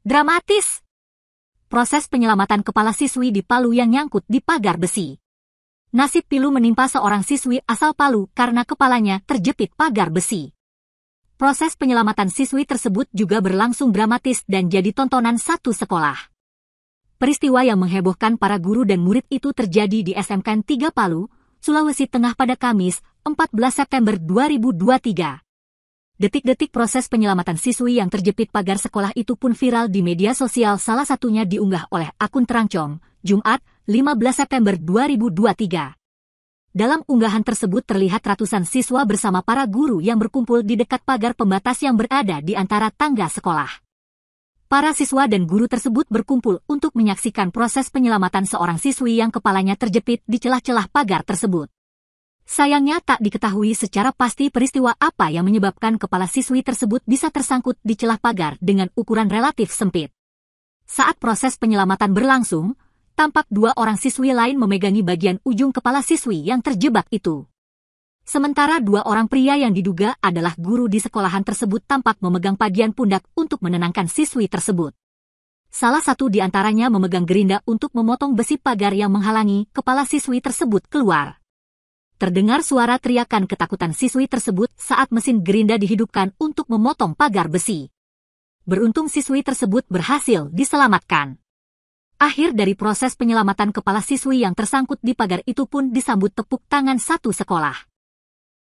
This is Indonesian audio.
Dramatis! Proses penyelamatan kepala siswi di Palu yang nyangkut di pagar besi. Nasib pilu menimpa seorang siswi asal Palu karena kepalanya terjepit pagar besi. Proses penyelamatan siswi tersebut juga berlangsung dramatis dan jadi tontonan satu sekolah. Peristiwa yang menghebohkan para guru dan murid itu terjadi di SMK 3 Palu, Sulawesi Tengah pada Kamis, 14 September 2023. Detik-detik proses penyelamatan siswi yang terjepit pagar sekolah itu pun viral di media sosial salah satunya diunggah oleh akun Terangcong, Jumat, 15 September 2023. Dalam unggahan tersebut terlihat ratusan siswa bersama para guru yang berkumpul di dekat pagar pembatas yang berada di antara tangga sekolah. Para siswa dan guru tersebut berkumpul untuk menyaksikan proses penyelamatan seorang siswi yang kepalanya terjepit di celah-celah pagar tersebut. Sayangnya tak diketahui secara pasti peristiwa apa yang menyebabkan kepala siswi tersebut bisa tersangkut di celah pagar dengan ukuran relatif sempit. Saat proses penyelamatan berlangsung, tampak dua orang siswi lain memegangi bagian ujung kepala siswi yang terjebak itu. Sementara dua orang pria yang diduga adalah guru di sekolahan tersebut tampak memegang bagian pundak untuk menenangkan siswi tersebut. Salah satu di antaranya memegang gerinda untuk memotong besi pagar yang menghalangi kepala siswi tersebut keluar terdengar suara teriakan ketakutan siswi tersebut saat mesin gerinda dihidupkan untuk memotong pagar besi. Beruntung siswi tersebut berhasil diselamatkan. Akhir dari proses penyelamatan kepala siswi yang tersangkut di pagar itu pun disambut tepuk tangan satu sekolah.